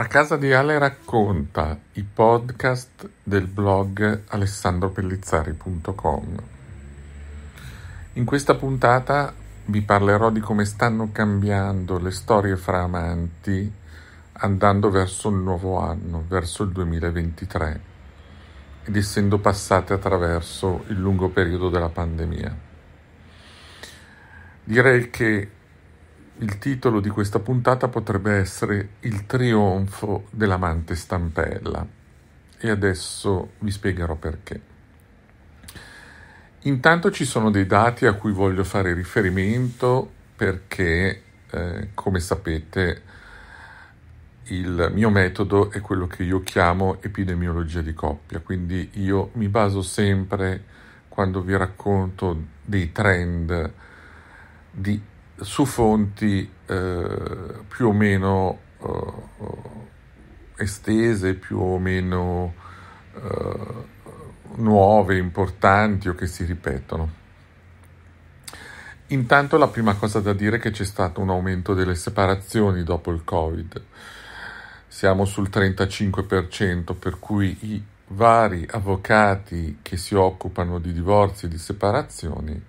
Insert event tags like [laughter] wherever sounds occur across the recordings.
A casa di Ale racconta i podcast del blog alessandropellizzari.com. In questa puntata vi parlerò di come stanno cambiando le storie fra amanti andando verso il nuovo anno, verso il 2023 ed essendo passate attraverso il lungo periodo della pandemia. Direi che il titolo di questa puntata potrebbe essere Il trionfo dell'amante stampella e adesso vi spiegherò perché. Intanto ci sono dei dati a cui voglio fare riferimento perché, eh, come sapete, il mio metodo è quello che io chiamo epidemiologia di coppia, quindi io mi baso sempre quando vi racconto dei trend di su fonti eh, più o meno eh, estese, più o meno eh, nuove, importanti o che si ripetono. Intanto la prima cosa da dire è che c'è stato un aumento delle separazioni dopo il Covid. Siamo sul 35%, per cui i vari avvocati che si occupano di divorzi e di separazioni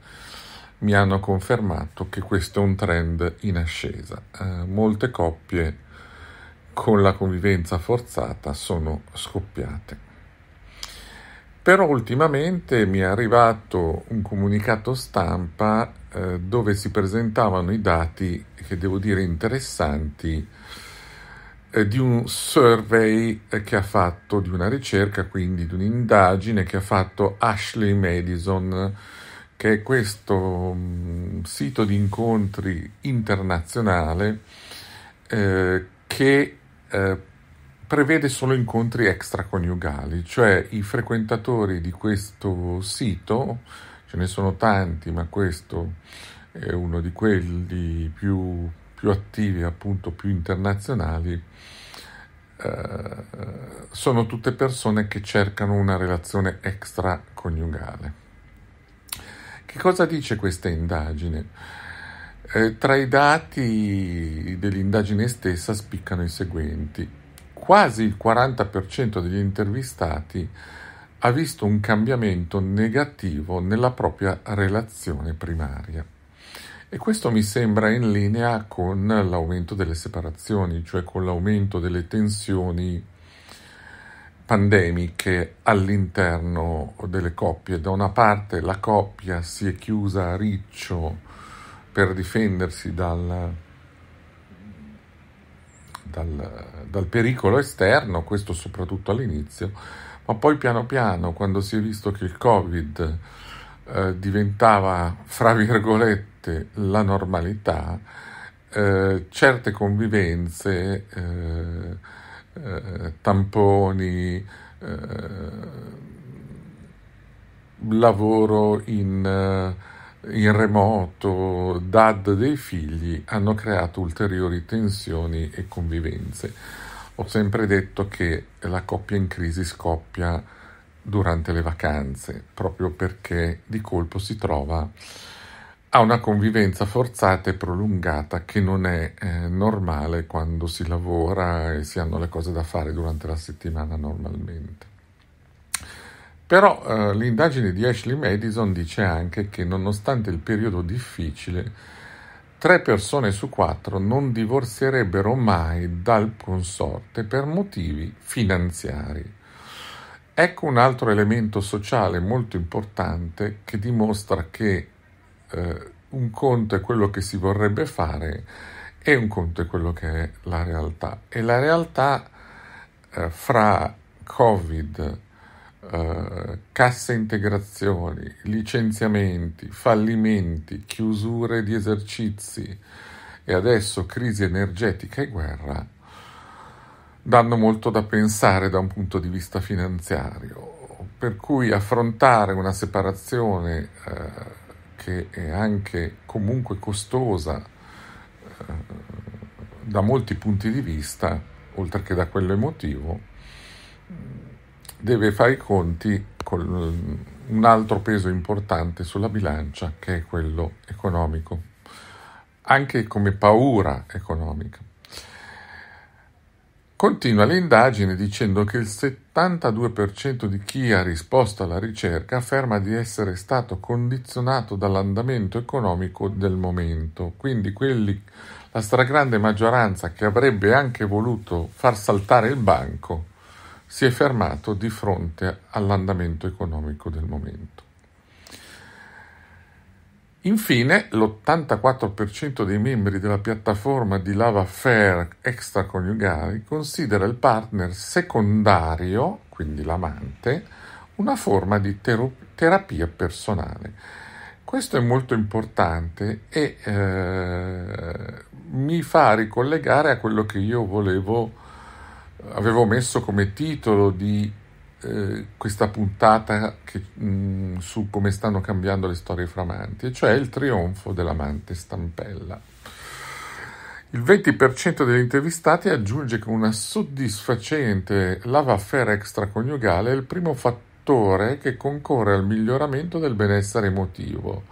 mi hanno confermato che questo è un trend in ascesa. Eh, molte coppie con la convivenza forzata sono scoppiate. Però ultimamente mi è arrivato un comunicato stampa eh, dove si presentavano i dati che devo dire interessanti eh, di un survey che ha fatto, di una ricerca, quindi di un'indagine che ha fatto Ashley Madison che è questo mm, sito di incontri internazionale eh, che eh, prevede solo incontri extraconiugali, cioè i frequentatori di questo sito, ce ne sono tanti, ma questo è uno di quelli più, più attivi, appunto più internazionali, eh, sono tutte persone che cercano una relazione extraconiugale. Che cosa dice questa indagine? Eh, tra i dati dell'indagine stessa spiccano i seguenti. Quasi il 40% degli intervistati ha visto un cambiamento negativo nella propria relazione primaria. E questo mi sembra in linea con l'aumento delle separazioni, cioè con l'aumento delle tensioni pandemiche all'interno delle coppie. Da una parte la coppia si è chiusa a riccio per difendersi dal, dal, dal pericolo esterno, questo soprattutto all'inizio, ma poi piano piano, quando si è visto che il Covid eh, diventava, fra virgolette, la normalità, eh, certe convivenze eh, eh, tamponi, eh, lavoro in, eh, in remoto, dad dei figli hanno creato ulteriori tensioni e convivenze. Ho sempre detto che la coppia in crisi scoppia durante le vacanze, proprio perché di colpo si trova a una convivenza forzata e prolungata che non è eh, normale quando si lavora e si hanno le cose da fare durante la settimana normalmente. Però eh, l'indagine di Ashley Madison dice anche che nonostante il periodo difficile, tre persone su quattro non divorzierebbero mai dal consorte per motivi finanziari. Ecco un altro elemento sociale molto importante che dimostra che eh, un conto è quello che si vorrebbe fare e un conto è quello che è la realtà. E la realtà eh, fra Covid, eh, casse integrazioni, licenziamenti, fallimenti, chiusure di esercizi e adesso crisi energetica e guerra, danno molto da pensare da un punto di vista finanziario. Per cui affrontare una separazione eh, che è anche comunque costosa eh, da molti punti di vista, oltre che da quello emotivo, deve fare i conti con mm, un altro peso importante sulla bilancia che è quello economico, anche come paura economica. Continua l'indagine dicendo che il 70% 82% di chi ha risposto alla ricerca afferma di essere stato condizionato dall'andamento economico del momento, quindi quelli, la stragrande maggioranza che avrebbe anche voluto far saltare il banco si è fermato di fronte all'andamento economico del momento. Infine, l'84% dei membri della piattaforma di love affair extraconiugali considera il partner secondario, quindi l'amante, una forma di terop- terapia personale. Questo è molto importante e eh, mi fa ricollegare a quello che io volevo, avevo messo come titolo di eh, questa puntata che, mh, mm, su come stanno cambiando le storie fra amanti, e cioè il trionfo dell'amante stampella. Il 20% degli intervistati aggiunge che una soddisfacente lava affera extraconiugale è il primo fattore che concorre al miglioramento del benessere emotivo.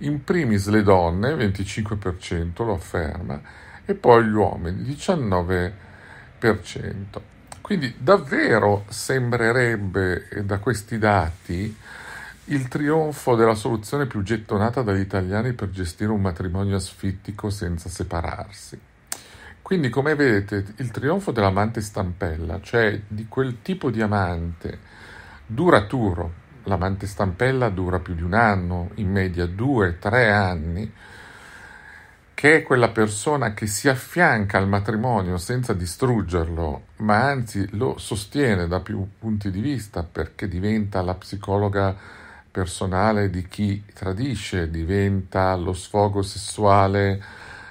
In primis le donne, 25% lo afferma, e poi gli uomini, 19%. Quindi davvero sembrerebbe eh, da questi dati il trionfo della soluzione più gettonata dagli italiani per gestire un matrimonio asfittico senza separarsi. Quindi, come vedete, il trionfo dell'amante stampella, cioè di quel tipo di amante duraturo, l'amante stampella dura più di un anno, in media due, tre anni, che è quella persona che si affianca al matrimonio senza distruggerlo, ma anzi lo sostiene da più punti di vista perché diventa la psicologa personale di chi tradisce, diventa lo sfogo sessuale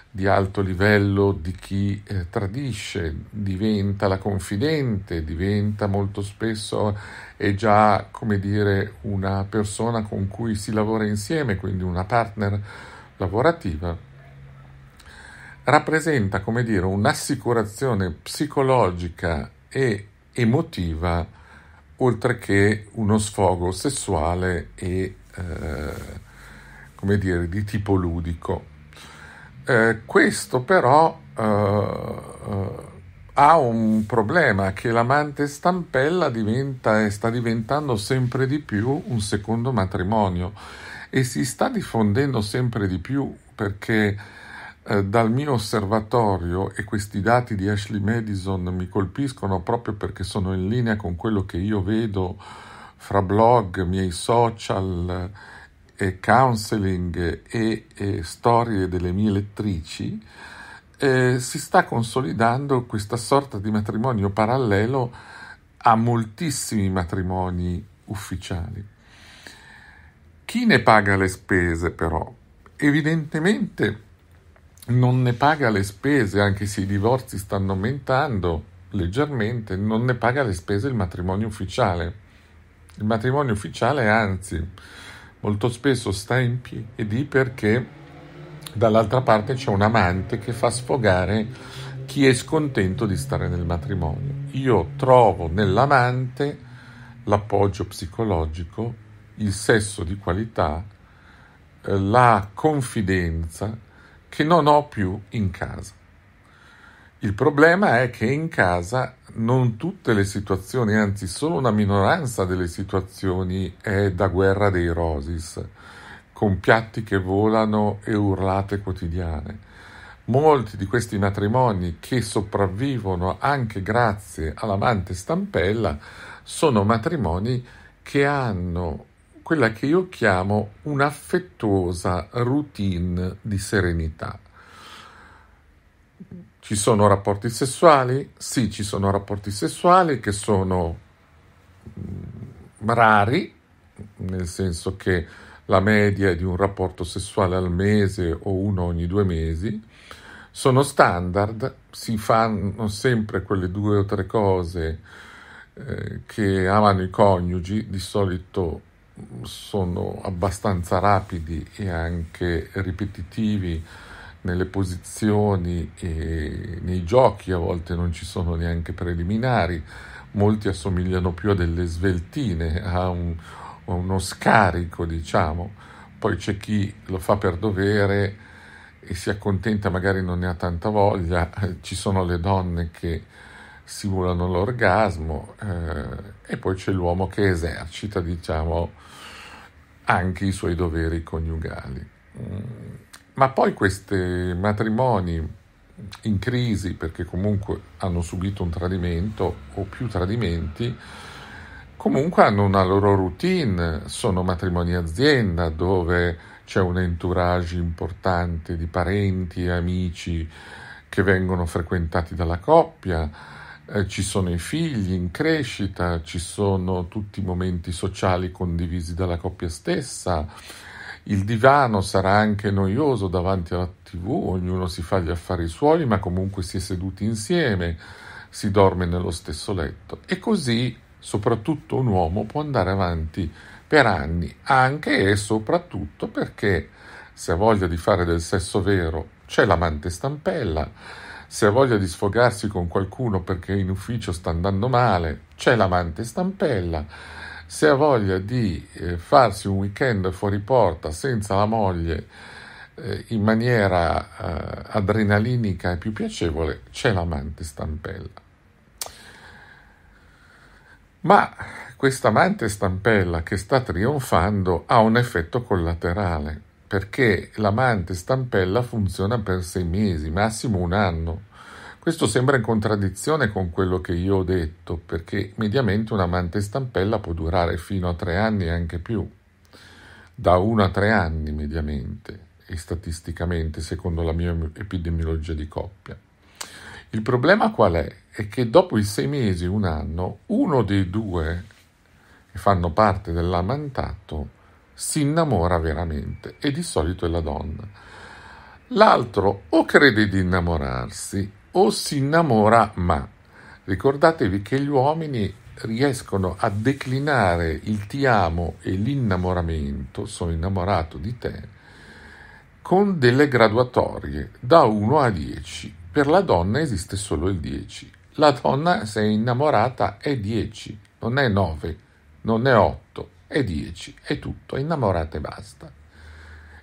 di alto livello di chi eh, tradisce, diventa la confidente, diventa molto spesso è già, come dire, una persona con cui si lavora insieme, quindi una partner lavorativa rappresenta, come dire, un'assicurazione psicologica e emotiva oltre che uno sfogo sessuale e, eh, come dire, di tipo ludico. Eh, questo però eh, ha un problema che l'amante stampella diventa e sta diventando sempre di più un secondo matrimonio e si sta diffondendo sempre di più perché eh, dal mio osservatorio, e questi dati di Ashley Madison mi colpiscono proprio perché sono in linea con quello che io vedo fra blog, miei social, eh, e counseling eh, e, e storie delle mie lettrici, eh, si sta consolidando questa sorta di matrimonio parallelo a moltissimi matrimoni ufficiali. Chi ne paga le spese però? Evidentemente non ne paga le spese, anche se i divorzi stanno aumentando leggermente, non ne paga le spese il matrimonio ufficiale. Il matrimonio ufficiale, anzi, molto spesso sta in piedi perché dall'altra parte c'è un amante che fa sfogare chi è scontento di stare nel matrimonio. Io trovo nell'amante l'appoggio psicologico, il sesso di qualità, eh, la confidenza, che non ho più in casa. Il problema è che in casa non tutte le situazioni, anzi solo una minoranza delle situazioni è da guerra dei rosis, con piatti che volano e urlate quotidiane. Molti di questi matrimoni che sopravvivono anche grazie all'amante stampella sono matrimoni che hanno quella che io chiamo un'affettuosa routine di serenità. Ci sono rapporti sessuali? Sì, ci sono rapporti sessuali che sono mm, rari, nel senso che la media è di un rapporto sessuale al mese o uno ogni due mesi. Sono standard, si fanno sempre quelle due o tre cose eh, che amano i coniugi, di solito sono abbastanza rapidi e anche ripetitivi nelle posizioni e nei giochi, a volte non ci sono neanche preliminari, molti assomigliano più a delle sveltine, [laughs] a, un, a uno scarico, diciamo. Poi c'è chi lo fa per dovere e si accontenta, magari non ne ha tanta voglia, [laughs] ci sono le donne che simulano l'orgasmo eh, e poi c'è l'uomo che esercita, diciamo, anche i suoi doveri coniugali. Mm, ma poi questi matrimoni in crisi perché comunque hanno subito un tradimento o più tradimenti, comunque hanno una loro routine, sono matrimoni azienda dove c'è un entourage importante di parenti e amici che vengono frequentati dalla coppia eh, ci sono i figli in crescita, ci sono tutti i momenti sociali condivisi dalla coppia stessa, il divano sarà anche noioso davanti alla tv, ognuno si fa gli affari suoi, ma comunque si è seduti insieme, si dorme nello stesso letto. E così, soprattutto un uomo può andare avanti per anni, anche e soprattutto perché se ha voglia di fare del sesso vero c'è l'amante stampella se ha voglia di sfogarsi con qualcuno perché in ufficio sta andando male, c'è l'amante stampella, se ha voglia di eh, farsi un weekend fuori porta senza la moglie eh, in maniera eh, adrenalinica e più piacevole, c'è l'amante stampella. Ma questa amante stampella che sta trionfando ha un effetto collaterale perché l'amante stampella funziona per sei mesi, massimo un anno. Questo sembra in contraddizione con quello che io ho detto, perché mediamente un amante stampella può durare fino a tre anni e anche più, da uno a tre anni mediamente e statisticamente, secondo la mia epidemiologia di coppia. Il problema qual è? È che dopo i sei mesi, un anno, uno dei due che fanno parte dell'amantato si innamora veramente e di solito è la donna. L'altro o crede di innamorarsi o si innamora ma. Ricordatevi che gli uomini riescono a declinare il ti amo e l'innamoramento, sono innamorato di te, con delle graduatorie da 1 a 10. Per la donna esiste solo il 10. La donna, se è innamorata, è 10, non è 9, non è 8, e 10, è tutto, innamorate e basta.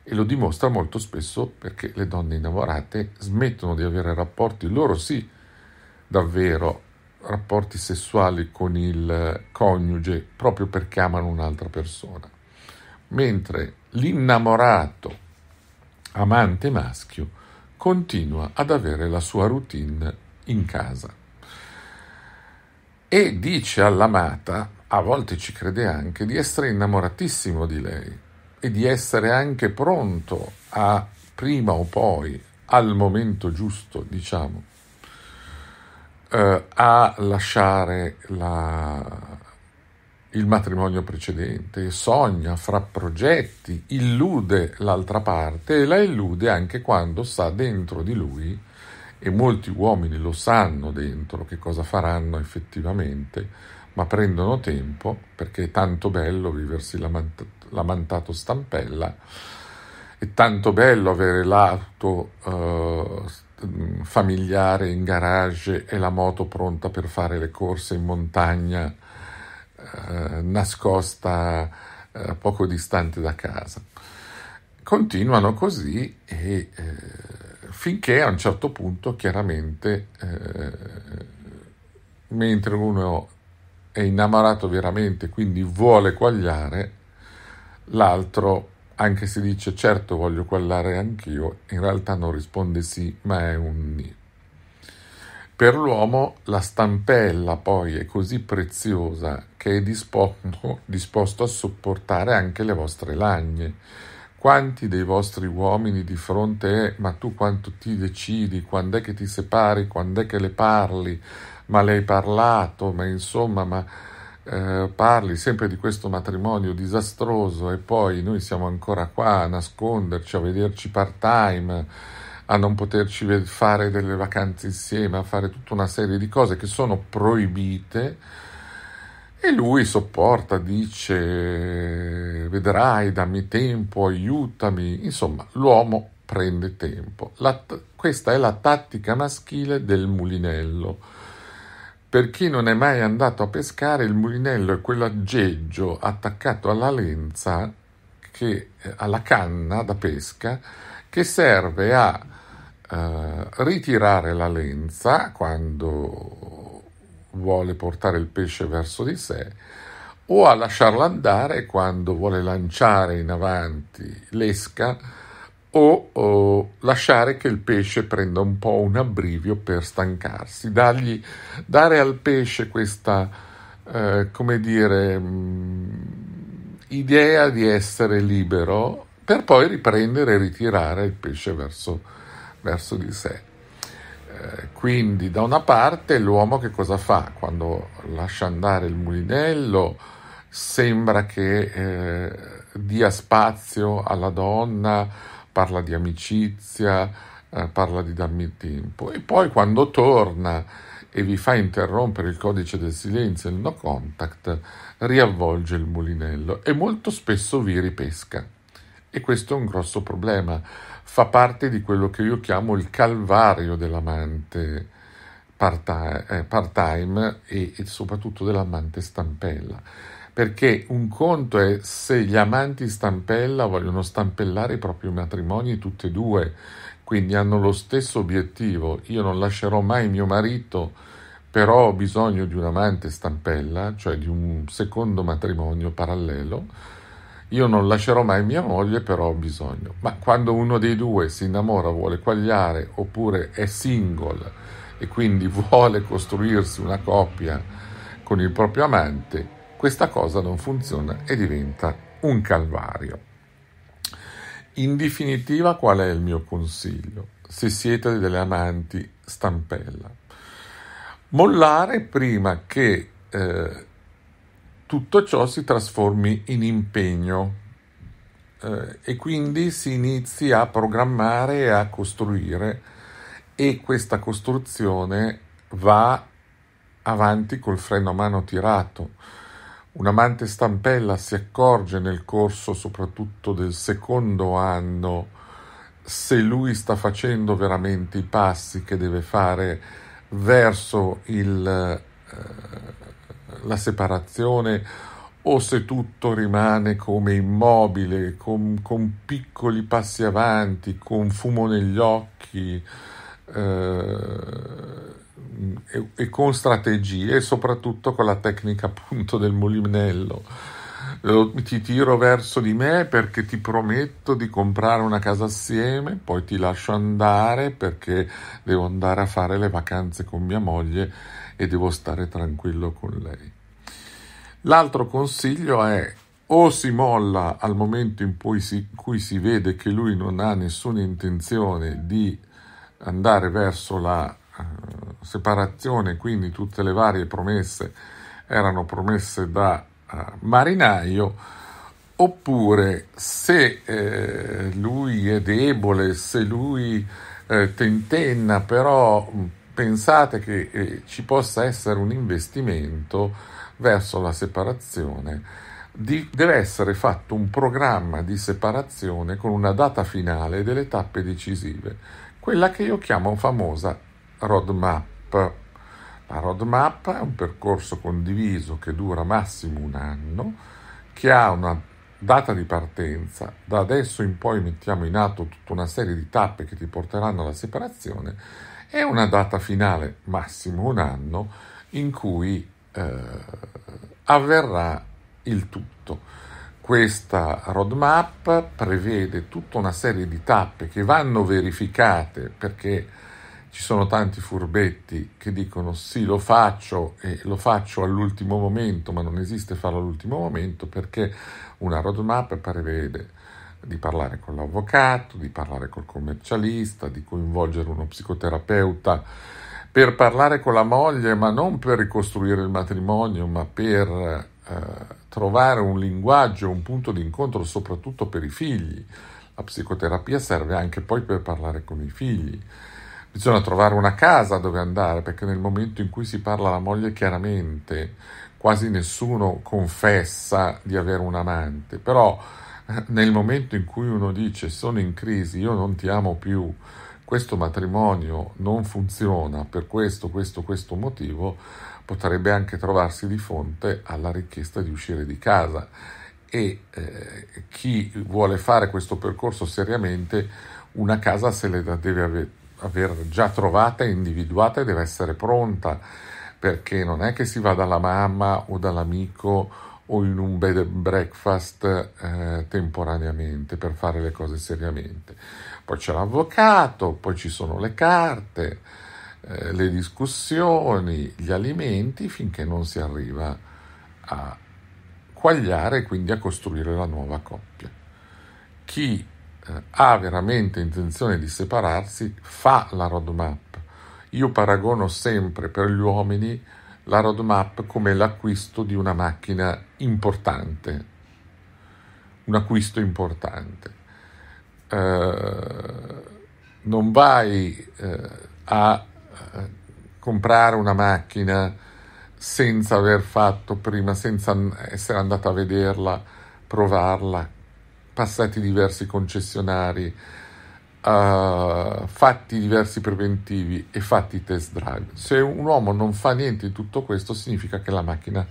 E lo dimostra molto spesso perché le donne innamorate smettono di avere rapporti, loro sì, davvero, rapporti sessuali con il coniuge proprio perché amano un'altra persona. Mentre l'innamorato amante maschio continua ad avere la sua routine in casa e dice all'amata a volte ci crede anche di essere innamoratissimo di lei e di essere anche pronto a, prima o poi, al momento giusto, diciamo, eh, a lasciare la, il matrimonio precedente, sogna, fra progetti, illude l'altra parte e la illude anche quando sa dentro di lui, e molti uomini lo sanno dentro che cosa faranno effettivamente, ma prendono tempo perché è tanto bello viversi la l'amantato stampella, è tanto bello avere l'auto eh, familiare in garage e la moto pronta per fare le corse in montagna eh, nascosta eh, poco distante da casa. Continuano così e eh, finché a un certo punto chiaramente eh, mentre uno è innamorato veramente, quindi vuole quagliare, l'altro, anche se dice certo voglio quagliare anch'io, in realtà non risponde sì, ma è un ni. Per l'uomo la stampella poi è così preziosa che è disposto, disposto a sopportare anche le vostre lagne. Quanti dei vostri uomini di fronte è ma tu quanto ti decidi, quando è che ti separi, quando è che le parli, ma lei hai parlato, ma insomma, ma eh, parli sempre di questo matrimonio disastroso e poi noi siamo ancora qua a nasconderci, a vederci part time, a non poterci fare delle vacanze insieme, a fare tutta una serie di cose che sono proibite. E lui sopporta, dice, vedrai, dammi tempo, aiutami. Insomma, l'uomo prende tempo. La, questa è la tattica maschile del mulinello per chi non è mai andato a pescare, il mulinello è quell'aggeggio attaccato alla lenza, che, eh, alla canna da pesca, che serve a eh, ritirare la lenza quando vuole portare il pesce verso di sé o a lasciarla andare quando vuole lanciare in avanti l'esca o, o lasciare che il pesce prenda un po' un abbrivio per stancarsi, Dargli, dare al pesce questa, eh, come dire, mh, mm, idea di essere libero per poi riprendere e ritirare il pesce verso, verso di sé. Eh, quindi da una parte l'uomo che cosa fa? Quando lascia andare il mulinello sembra che eh, dia spazio alla donna, parla di amicizia, eh, parla di darmi tempo. E poi quando torna e vi fa interrompere il codice del silenzio il no contact, riavvolge il mulinello e molto spesso vi ripesca. E questo è un grosso problema, fa parte di quello che io chiamo il calvario dell'amante part-time, eh, part-time e, e soprattutto dell'amante stampella perché un conto è se gli amanti stampella vogliono stampellare i propri matrimoni tutti e due, quindi hanno lo stesso obiettivo, io non lascerò mai mio marito, però ho bisogno di un amante stampella, cioè di un secondo matrimonio parallelo, io non lascerò mai mia moglie, però ho bisogno. Ma quando uno dei due si innamora, vuole quagliare, oppure è single e quindi [laughs] vuole costruirsi una coppia con il proprio amante, questa cosa non funziona e diventa un calvario. In definitiva, qual è il mio consiglio? Se siete delle amanti, stampella. Mollare prima che eh, tutto ciò si trasformi in impegno eh, e quindi si inizi a programmare e a costruire e questa costruzione va avanti col freno a mano tirato un amante stampella si accorge nel corso soprattutto del secondo anno se lui sta facendo veramente i passi che deve fare verso il, eh, la separazione o se tutto rimane come immobile, con, con piccoli passi avanti, con fumo negli occhi. Eh, e, e con strategie e soprattutto con la tecnica appunto del mulinello. Ti tiro verso di me perché ti prometto di comprare una casa assieme, poi ti lascio andare perché devo andare a fare le vacanze con mia moglie e devo stare tranquillo con lei. L'altro consiglio è o si molla al momento in cui si, in cui si vede che lui non ha nessuna intenzione di andare verso la eh, separazione, quindi tutte le varie promesse erano promesse da eh, marinaio, oppure se eh, lui è debole, se lui eh, tentenna, però mm, pensate che eh, ci possa essere un investimento verso la separazione, di, deve essere fatto un programma di separazione con una data finale delle tappe decisive, quella che io chiamo famosa roadmap. La roadmap è un percorso condiviso che dura massimo un anno, che ha una data di partenza, da adesso in poi mettiamo in atto tutta una serie di tappe che ti porteranno alla separazione e una data finale, massimo un anno, in cui eh, avverrà il tutto. Questa roadmap prevede tutta una serie di tappe che vanno verificate perché ci sono tanti furbetti che dicono sì lo faccio e lo faccio all'ultimo momento, ma non esiste farlo all'ultimo momento perché una roadmap prevede di parlare con l'avvocato, di parlare col commercialista, di coinvolgere uno psicoterapeuta per parlare con la moglie, ma non per ricostruire il matrimonio, ma per eh, trovare un linguaggio, un punto di incontro soprattutto per i figli. La psicoterapia serve anche poi per parlare con i figli bisogna trovare una casa dove andare, perché nel momento in cui si parla alla moglie chiaramente quasi nessuno confessa di avere un amante, però eh, nel momento in cui uno dice sono in crisi, io non ti amo più, questo matrimonio non funziona per questo, questo, questo motivo, potrebbe anche trovarsi di fronte alla richiesta di uscire di casa e eh, chi vuole fare questo percorso seriamente una casa se la deve avere aver già trovata e individuata e deve essere pronta, perché non è che si va dalla mamma o dall'amico o in un bed and breakfast eh, temporaneamente per fare le cose seriamente. Poi c'è l'avvocato, poi ci sono le carte, eh, le discussioni, gli alimenti, finché non si arriva a quagliare e quindi a costruire la nuova coppia. Chi eh, ha veramente intenzione di separarsi fa la roadmap. Io paragono sempre per gli uomini la roadmap come l'acquisto di una macchina importante, un acquisto importante. Eh, non vai eh, a eh, comprare una macchina senza aver fatto prima, senza essere andata a vederla, provarla, passati diversi concessionari, uh, fatti diversi preventivi e fatti test drive. Se un uomo non fa niente di tutto questo, significa che la macchina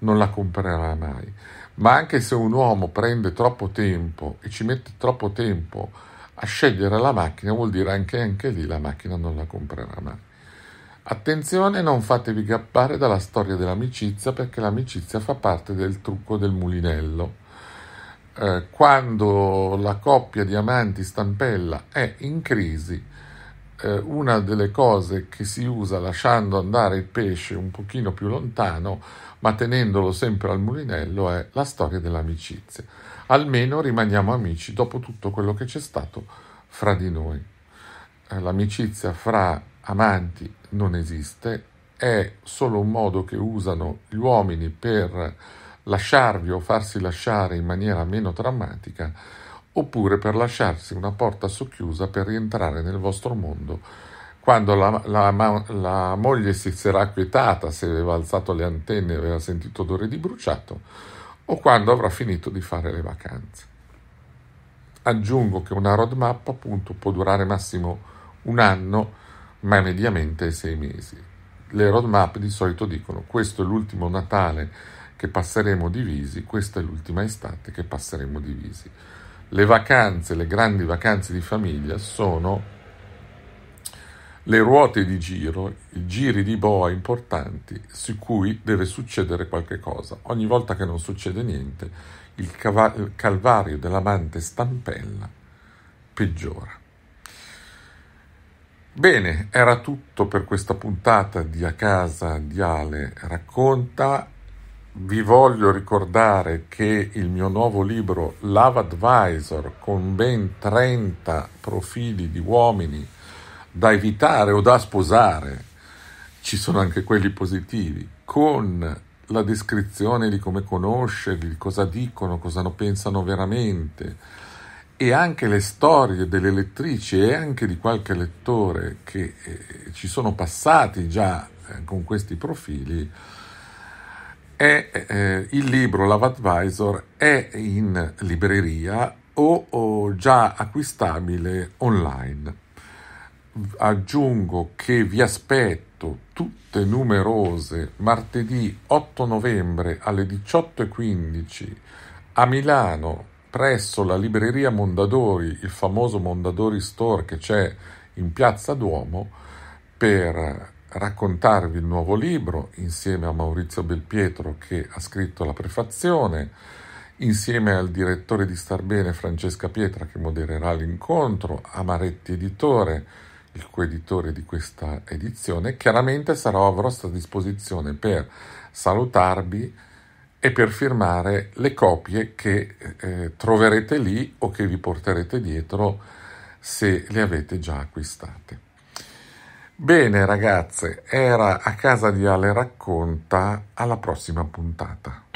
non la comprerà mai. Ma anche se un uomo prende troppo tempo e ci mette troppo tempo a scegliere la macchina, vuol dire anche, anche lì la macchina non la comprerà mai. Attenzione, non fatevi gappare dalla storia dell'amicizia perché l'amicizia fa parte del trucco del mulinello. Eh, quando la coppia di amanti stampella è in crisi, eh, una delle cose che si usa lasciando andare il pesce un pochino più lontano, ma tenendolo sempre al mulinello, è la storia dell'amicizia. Almeno rimaniamo amici dopo tutto quello che c'è stato fra di noi. Eh, l'amicizia fra amanti non esiste, è solo un modo che usano gli uomini per lasciarvi o farsi lasciare in maniera meno drammatica, oppure per lasciarsi una porta socchiusa per rientrare nel vostro mondo quando la, la, la moglie si sarà acquietata se aveva alzato le antenne e aveva sentito odore di bruciato, o quando avrà finito di fare le vacanze. Aggiungo che una roadmap appunto può durare massimo un anno, ma mediamente sei mesi. Le roadmap di solito dicono questo è l'ultimo Natale che passeremo divisi, questa è l'ultima estate che passeremo divisi. Le vacanze, le grandi vacanze di famiglia sono le ruote di giro, i giri di boa importanti su cui deve succedere qualche cosa. Ogni volta che non succede niente, il calvario dell'amante stampella peggiora. Bene, era tutto per questa puntata di A casa di Ale racconta vi voglio ricordare che il mio nuovo libro Love Advisor con ben 30 profili di uomini da evitare o da sposare, ci sono anche quelli positivi, con la descrizione di come conoscerli, cosa dicono, cosa pensano veramente e anche le storie delle lettrici e anche di qualche lettore che eh, ci sono passati già eh, con questi profili è, eh, eh, il libro Love Advisor è in libreria o, o già acquistabile online. Aggiungo che vi aspetto tutte numerose martedì 8 novembre alle 18.15 a Milano presso la libreria Mondadori, il famoso Mondadori Store che c'è in Piazza Duomo, per raccontarvi il nuovo libro insieme a Maurizio Belpietro che ha scritto la prefazione, insieme al direttore di Starbene Francesca Pietra che modererà l'incontro, a Maretti Editore, il coeditore di questa edizione. Chiaramente sarò a vostra disposizione per salutarvi e per firmare le copie che eh, eh, troverete lì o che vi porterete dietro se le avete già acquistate. Bene ragazze, era a casa di Ale racconta, alla prossima puntata.